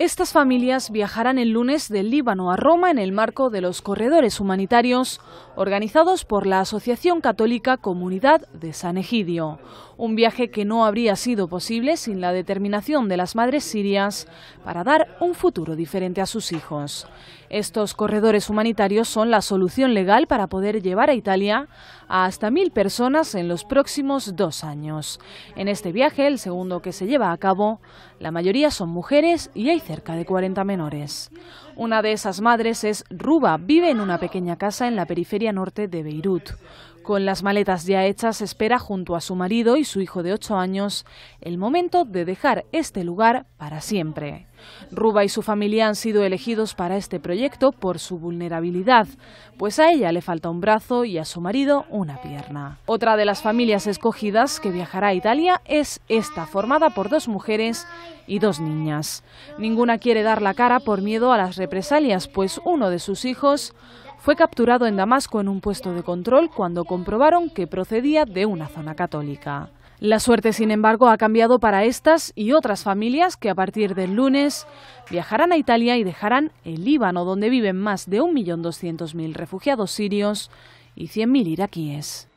Estas familias viajarán el lunes del Líbano a Roma en el marco de los corredores humanitarios organizados por la Asociación Católica Comunidad de San Egidio. Un viaje que no habría sido posible sin la determinación de las madres sirias para dar un futuro diferente a sus hijos. Estos corredores humanitarios son la solución legal para poder llevar a Italia a hasta mil personas en los próximos dos años. En este viaje, el segundo que se lleva a cabo, la mayoría son mujeres y hay cerca de 40 menores. Una de esas madres es Ruba, vive en una pequeña casa en la periferia norte de Beirut. Con las maletas ya hechas, espera junto a su marido y su hijo de 8 años el momento de dejar este lugar para siempre. Ruba y su familia han sido elegidos para este proyecto por su vulnerabilidad, pues a ella le falta un brazo y a su marido una pierna. Otra de las familias escogidas que viajará a Italia es esta, formada por dos mujeres y dos niñas. Ninguna quiere dar la cara por miedo a las represalias, pues uno de sus hijos fue capturado en Damasco en un puesto de control cuando comprobaron que procedía de una zona católica. La suerte, sin embargo, ha cambiado para estas y otras familias que a partir del lunes viajarán a Italia y dejarán el Líbano, donde viven más de 1.200.000 refugiados sirios y 100.000 iraquíes.